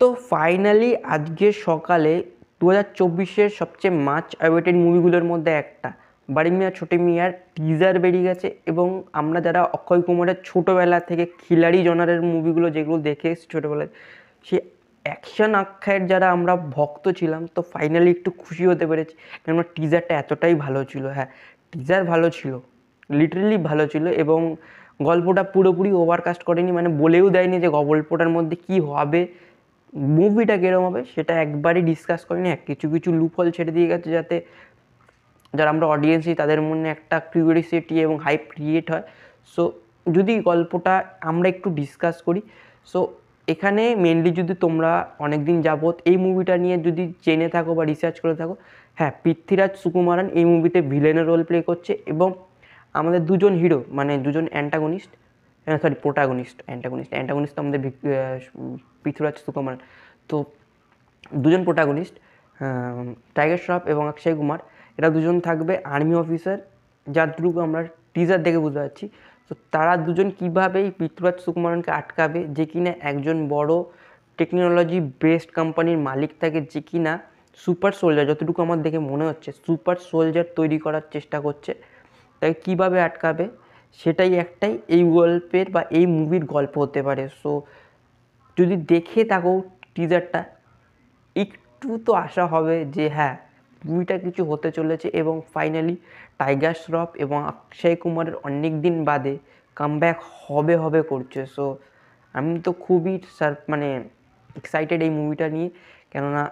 তো ফাইনালি আজকে সকালে দু হাজার চব্বিশের সবচেয়ে মাচ অ্যাওয়েটেড মুভিগুলোর মধ্যে একটা বাড়ি মিয়া ছোটে মিয়ার টিজার বেরিয়ে গেছে এবং আমরা যারা অক্ষয় কুমারের ছোটোবেলা থেকে খিলাড়ি জনারের মুভিগুলো যেগুলো দেখে এসেছি ছোটোবেলায় সে অ্যাকশান আখ্যায়ের যারা আমরা ভক্ত ছিলাম তো ফাইনালি একটু খুশি হতে পেরেছি কেননা টিজারটা এতটাই ভালো ছিল হ্যাঁ টিজার ভালো ছিল লিটারেলি ভালো ছিল এবং গল্পটা পুরোপুরি ওভারকাস্ট করেনি মানে বলেও দেয়নি যে গল্পটার মধ্যে কি হবে মুভিটা কীরকম হবে সেটা একবারই ডিসকাস করিনি এক কিছু কিছু লুফল ছেড়ে দিয়ে গেছে যাতে যারা আমরা অডিয়েন্সই তাদের মনে একটা কিউরিয়াসিটি এবং হাইপ ক্রিয়েট হয় সো যদি গল্পটা আমরা একটু ডিসকাস করি সো এখানে মেনলি যদি তোমরা অনেক দিন যাবত এই মুভিটা নিয়ে যদি জেনে থাকো বা রিসার্চ করে থাকো হ্যাঁ পৃথ্বীরাজ সুকুমারন এই মুভিতে ভিলেনের রোল প্লে করছে এবং আমাদের দুজন হিরো মানে দুজন অ্যান্টাগনিস্ট হ্যাঁ সরি প্রোটাগনিস্ট অ্যান্টাগনিস্ট অ্যান্টাগনিস্ট আমাদের পৃথুরাজ সুকুমার তো দুজন প্রোটাগনিস্ট টাইগার শ্রফ এবং অক্ষয় কুমার এরা দুজন থাকবে আর্মি অফিসার যার থ্রু আমরা টিজার দেখে বুঝতে পারছি তো তারা দুজন কীভাবে এই পৃথুরাজ সুকুমারনকে আটকাবে যে কিনা একজন বড় টেকনোলজি বেসড কোম্পানির মালিক থাকে যে কিনা সুপার সোলজার যতটুকু আমার দেখে মনে হচ্ছে সুপার সোলজার তৈরি করার চেষ্টা করছে তাই কীভাবে আটকাবে সেটাই একটাই এই গল্পের বা এই মুভির গল্প হতে পারে সো যদি দেখে থাকো টিজারটা একটু তো আশা হবে যে হ্যাঁ মুভিটা কিছু হতে চলেছে এবং ফাইনালি টাইগার শ্রফ এবং অক্ষয় কুমারের অনেক দিন বাদে কামব্যাক হবে হবে করছে সো আমি তো খুবই সার মানে এক্সাইটেড এই মুভিটা নিয়ে কেননা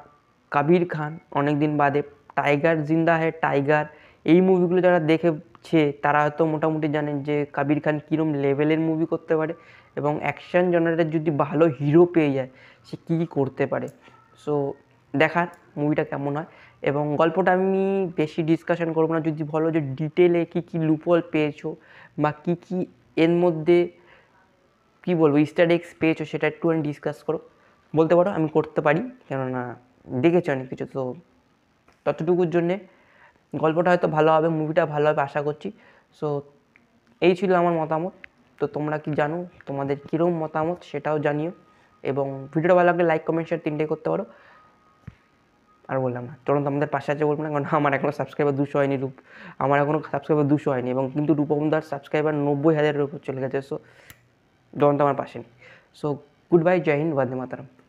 কাবির খান অনেক দিন বাদে টাইগার জিন্দা হে টাইগার এই মুভিগুলো যারা দেখে যে তারা হয়তো মোটামুটি জানেন যে কাবির খান কীরম লেভেলের মুভি করতে পারে এবং অ্যাকশান জনারেটার যদি ভালো হিরো পেয়ে যায় সে কী কী করতে পারে সো দেখার মুভিটা কেমন হয় এবং গল্পটা আমি বেশি ডিসকাশন করবো না যদি বলো যে ডিটেলে কী কী লুপল পেয়েছো বা কী কী এর মধ্যে কী বলবো স্টাডেক্স পেয়েছো সেটা একটু ডিসকাস করো বলতে পারো আমি করতে পারি কেননা দেখেছি অনেক কিছু তো ততটুকুর জন্যে গল্পটা হয়তো ভালো হবে মুভিটা ভালো হবে আশা করছি সো এই ছিল আমার মতামত তো তোমরা কি জানো তোমাদের কীরকম মতামত সেটাও জানিও এবং ভিডিওটা ভালো লাগলে লাইক কমেন্ট শেয়ার তিনটেই করতে পারো আর বললাম না চলুন আমাদের পাশে আছে বলবো না কারণ আমার এখনও সাবস্ক্রাইবার দুশো হয়নি রূপ আমার এখনও সাবস্ক্রাইবার দুশো হয়নি এবং কিন্তু রূপম সাবস্ক্রাইবার নব্বই হাজারের উপর চলে গেছে সো তো আমার পাশে নেই সো গুড বাই জয় হিন্দ বাদে মাতারাম